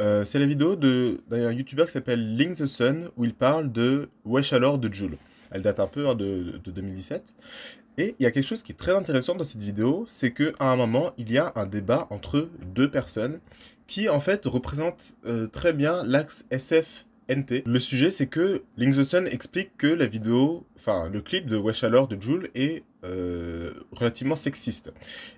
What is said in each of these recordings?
Euh, c'est la vidéo d'un youtubeur qui s'appelle Link the Sun où il parle de Wesh alors de Joule. Elle date un peu hein, de, 2017. Et il y a quelque chose qui est très intéressant dans cette vidéo, c'est qu'à un moment, il y a un débat entre deux personnes qui en fait représentent euh, très bien l'axe SF le sujet, c'est que Link the explique que la vidéo, enfin, le clip de Wesh Alors de Jules est euh, relativement sexiste.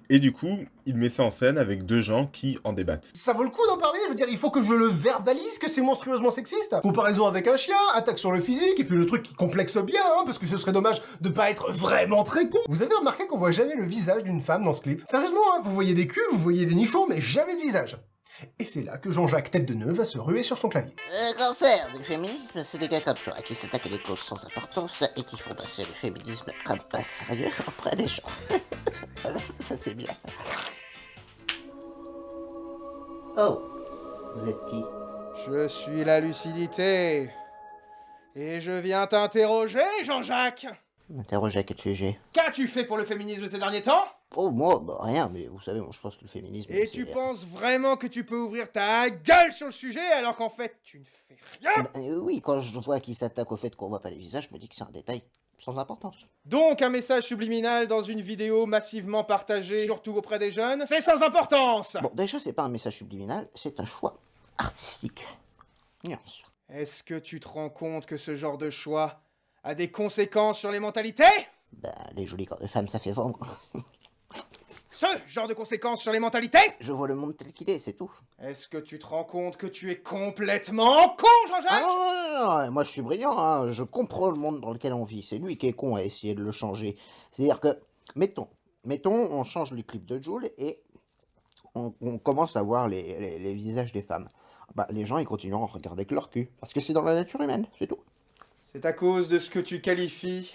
Et du coup, il met ça en scène avec deux gens qui en débattent. Ça vaut le coup d'en parler, je veux dire, il faut que je le verbalise que c'est monstrueusement sexiste. Comparaison avec un chien, attaque sur le physique, et puis le truc qui complexe bien, hein, parce que ce serait dommage de pas être vraiment très con. Vous avez remarqué qu'on voit jamais le visage d'une femme dans ce clip Sérieusement, hein, vous voyez des culs, vous voyez des nichons, mais jamais de visage. Et c'est là que Jean-Jacques Tête de neuf, va se ruer sur son clavier. Le euh, cancer du féminisme, c'est des gars comme toi qui s'attaquent à des causes sans importance et qui font passer le féminisme comme pas sérieux auprès des gens. Ça c'est bien. Oh, vous êtes qui Je suis la lucidité. Et je viens t'interroger, Jean-Jacques M'interroger à quel sujet Qu'as-tu fait pour le féminisme ces derniers temps Oh, moi, bah, rien, mais vous savez, moi, je pense que le féminisme. Et tu penses vraiment que tu peux ouvrir ta gueule sur le sujet alors qu'en fait, tu ne fais rien eh ben, Oui, quand je vois qu'il s'attaque au fait qu'on voit pas les visages, je me dis que c'est un détail sans importance. Donc, un message subliminal dans une vidéo massivement partagée, surtout auprès des jeunes, c'est sans importance Bon, déjà, c'est pas un message subliminal, c'est un choix artistique. Nuance. Est-ce que tu te rends compte que ce genre de choix a des conséquences sur les mentalités Bah, les jolies corps de femmes, ça fait vendre. ce genre de conséquences sur les mentalités Je vois le monde tel qu'il est, c'est tout. Est-ce que tu te rends compte que tu es complètement con, Jean-Jacques ah moi je suis brillant, hein. je comprends le monde dans lequel on vit. C'est lui qui est con à essayer de le changer. C'est-à-dire que, mettons, mettons, on change le clip de Jules et on, commence à voir les, visages des femmes. Bah, les gens, ils continueront à regarder que leur cul. Parce que c'est dans la nature humaine, c'est tout. C'est à cause de ce que tu qualifies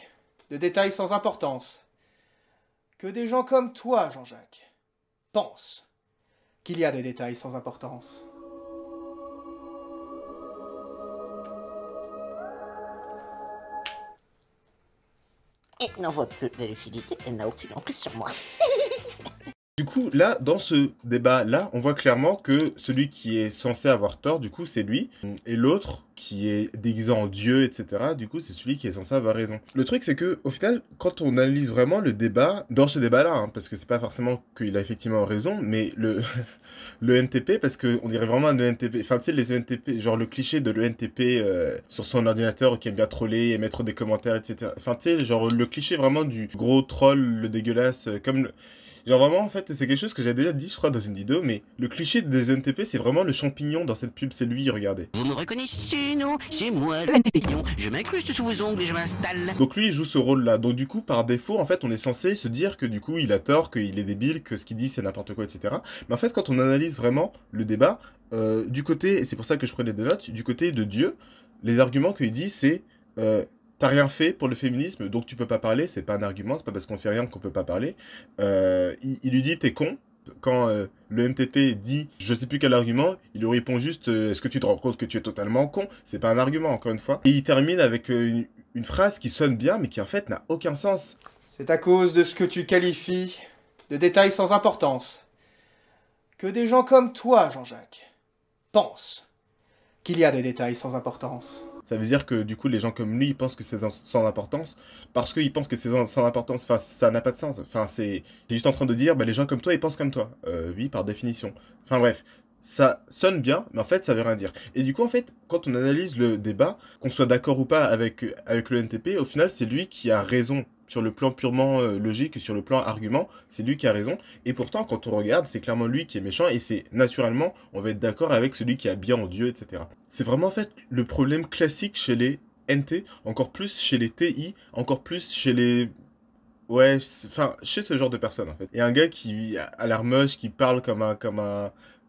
de détails sans importance que des gens comme toi, Jean-Jacques, pensent qu'il y a des détails sans importance. Et n'en voit plus de elle n'a aucune emprise sur moi. Du coup, là, dans ce débat-là, on voit clairement que celui qui est censé avoir tort, du coup, c'est lui. Et l'autre, qui est déguisé en Dieu, etc., du coup, c'est celui qui est censé avoir raison. Le truc, c'est que, au final, quand on analyse vraiment le débat, dans ce débat-là, hein, parce que c'est pas forcément qu'il a effectivement raison, mais le. le NTP parce qu'on dirait vraiment un NTP Enfin, tu sais, les ENTP, genre le cliché de l'ENTP euh, sur son ordinateur qui aime bien troller et mettre des commentaires, etc. Enfin, tu sais, genre le cliché vraiment du gros troll, le dégueulasse, euh, comme. Le... Genre vraiment, en fait, c'est quelque chose que j'ai déjà dit, je crois, dans une vidéo, mais le cliché des ENTP, c'est vraiment le champignon dans cette pub, c'est lui, regardez. Vous me reconnaissez, C'est moi, Je m'incruste sous vos ongles et je m'installe. Donc lui, il joue ce rôle-là. Donc du coup, par défaut, en fait, on est censé se dire que du coup, il a tort, qu'il est débile, que ce qu'il dit, c'est n'importe quoi, etc. Mais en fait, quand on a analyse vraiment le débat euh, du côté, et c'est pour ça que je prenais des notes, du côté de Dieu, les arguments qu'il dit, c'est euh, t'as rien fait pour le féminisme, donc tu peux pas parler, c'est pas un argument, c'est pas parce qu'on fait rien qu'on peut pas parler. Euh, il, lui dit t'es con. Quand le NTP dit je sais plus quel argument, il lui répond juste est-ce que tu te rends compte que tu es totalement con C'est pas un argument, encore une fois. Et il termine avec une, une phrase qui sonne bien, mais qui en fait n'a aucun sens. C'est à cause de ce que tu qualifies de détails sans importance que des gens comme toi, Jean-Jacques, pensent qu'il y a des détails sans importance. Ça veut dire que du coup, les gens comme lui, ils pensent que c'est sans importance parce qu'ils pensent que c'est sans importance. Enfin, ça n'a pas de sens. Enfin, c'est juste en train de dire, bah, les gens comme toi, ils pensent comme toi. Euh, oui, par définition. Enfin bref, ça sonne bien, mais en fait, ça veut rien dire. Et du coup, en fait, quand on analyse le débat, qu'on soit d'accord ou pas avec, avec le NTP, au final, c'est lui qui a raison sur le plan purement euh, logique, sur le plan argument, c'est lui qui a raison. Et pourtant, quand on regarde, c'est clairement lui qui est méchant et c'est naturellement, on va être d'accord avec celui qui a bien en Dieu, etc. C'est vraiment en fait le problème classique chez les NT, encore plus chez les TI, encore plus chez les Ouais, enfin, chez ce genre de personnes en fait. Et un gars qui a l'air moche, qui parle comme un, comme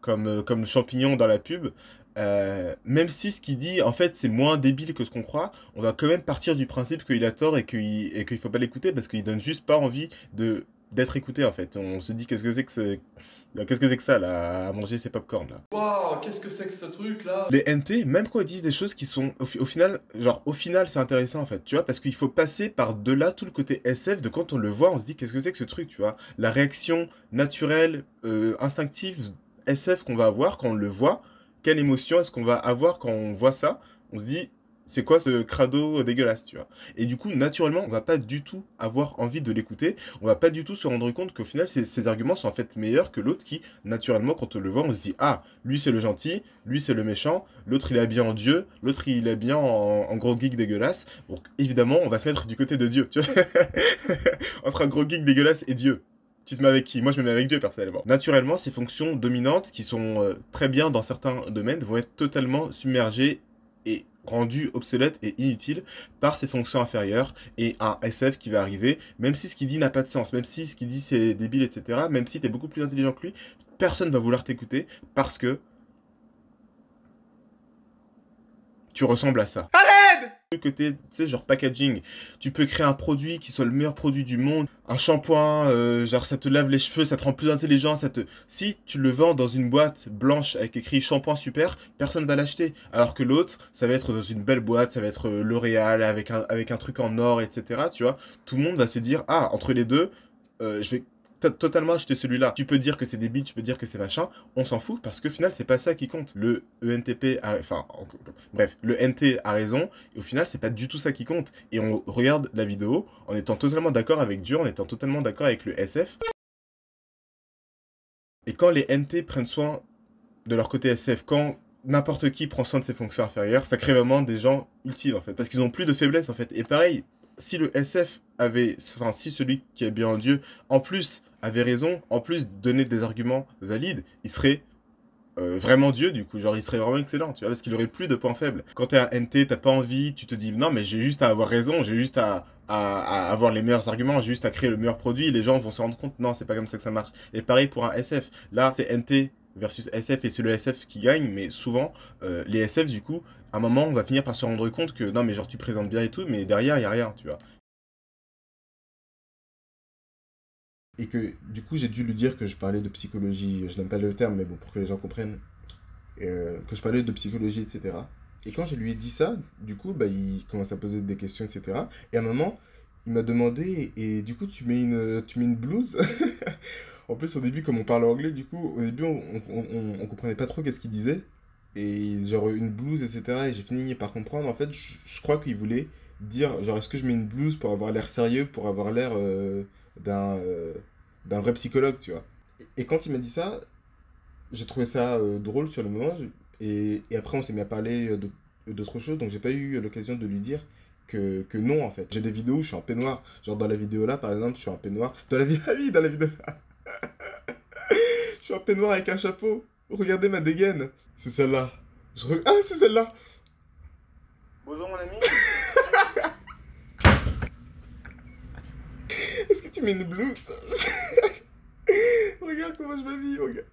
comme, euh, comme le champignon dans la pub, euh, même si ce qu'il dit, en fait, c'est moins débile que ce qu'on croit, on va quand même partir du principe qu'il a tort et qu'il faut pas l'écouter parce qu'il donne juste pas envie de d'être écouté en fait. On se dit qu'est-ce que c'est que bah, qu'est-ce que c'est que ça là à manger ces popcorn là. Waouh, qu'est-ce que c'est que ce truc là Les NT, même quand ils disent des choses qui sont au, final genre au final c'est intéressant en fait, tu vois parce qu'il faut passer par delà tout le côté SF de quand on le voit, on se dit qu'est-ce que c'est que ce truc, tu vois. La réaction naturelle euh, instinctive SF qu'on va avoir quand on le voit, quelle émotion est-ce qu'on va avoir quand on voit ça On se dit, c'est quoi ce crado dégueulasse, tu vois Et du coup, naturellement, on va pas du tout avoir envie de l'écouter, on va pas du tout se rendre compte qu'au final, ses, arguments sont en fait meilleurs que l'autre qui, naturellement, quand on le voit, on se dit Ah, lui c'est le gentil, lui c'est le méchant, l'autre il est bien en Dieu, l'autre il est bien en, en, gros geek dégueulasse. Donc évidemment, on va se mettre du côté de Dieu, tu vois Entre un gros geek dégueulasse et Dieu, tu te mets avec qui Moi, je me mets avec Dieu personnellement. Naturellement, ces fonctions dominantes, qui sont euh, très bien dans certains domaines, vont être totalement submergées et rendues obsolètes et inutiles par ces fonctions inférieures et un SF qui va arriver, même si ce qu'il dit n'a pas de sens, même si ce qu'il dit c'est débile, etc., même si tu es beaucoup plus intelligent que lui, personne va vouloir t'écouter parce que tu ressembles à ça. Allez que tu sais, genre packaging. Tu peux créer un produit qui soit le meilleur produit du monde. Un shampoing, euh, genre ça te lave les cheveux, ça te rend plus intelligent, ça te... Si tu le vends dans une boîte blanche avec écrit shampoing super, personne va l'acheter. Alors que l'autre, ça va être dans une belle boîte, ça va être euh, L'Oréal avec un, avec un truc en or, etc. Tu vois, tout le monde va se dire, ah, entre les deux, euh, je vais totalement acheter celui-là. Tu peux dire que c'est débile, tu peux dire que c'est machin, on s'en fout parce que au final, c'est pas ça qui compte. Le ENTP, enfin, bref, le NT a raison, et au final, c'est pas du tout ça qui compte. Et on regarde la vidéo en étant totalement d'accord avec Dieu, en étant totalement d'accord avec le SF. Et quand les NT prennent soin de leur côté SF, quand n'importe qui prend soin de ses fonctions inférieures, ça crée vraiment des gens ultimes en fait, parce qu'ils ont plus de faiblesse en fait. Et pareil, si le SF avait, enfin, si celui qui est bien en Dieu, en plus, avait raison, en plus, donnait des arguments valides, il serait euh, vraiment Dieu, du coup, genre, il serait vraiment excellent, tu vois, parce qu'il aurait plus de points faibles. Quand t'es un NT, t'as pas envie, tu te dis, non, mais j'ai juste à avoir raison, j'ai juste à, avoir les meilleurs arguments, juste à créer le meilleur produit, les gens vont se rendre compte, non, c'est pas comme ça que ça marche. Et pareil pour un SF. Là, c'est NT versus SF et c'est le SF qui gagne, mais souvent, euh, les SF, du coup, à un moment, on va finir par se rendre compte que non, mais genre tu présentes bien et tout, mais derrière, il n'y a rien, tu vois. Et que du coup, j'ai dû lui dire que je parlais de psychologie, je n'aime pas le terme, mais bon, pour que les gens comprennent, euh, que je parlais de psychologie, etc. Et quand je lui ai dit ça, du coup, bah, il commence à poser des questions, etc. Et à un moment, il m'a demandé, et du coup, tu mets une, tu mets une blouse En plus, au début, comme on parle anglais, du coup, au début, on, ne comprenait pas trop qu'est-ce qu'il disait et genre une blouse, etc. Et j'ai fini par comprendre. En fait, je crois qu'il voulait dire genre, est-ce que je mets une blouse pour avoir l'air sérieux, pour avoir l'air euh, d'un euh, d'un vrai psychologue, tu vois. Et, quand il m'a dit ça, j'ai trouvé ça euh, drôle sur le moment. Et, et après, on s'est mis à parler d'autres chose. donc j'ai pas eu l'occasion de lui dire. Que, que, non en fait. J'ai des vidéos où je suis en peignoir. Genre dans la vidéo là par exemple, je suis en peignoir. Dans la vie, dans la vidéo là. je suis en peignoir avec un chapeau. Regardez ma dégaine. C'est celle-là. Je Ah, c'est celle-là. Bonjour, mon ami. Est-ce que tu mets une blouse Regarde comment je m'habille, regarde.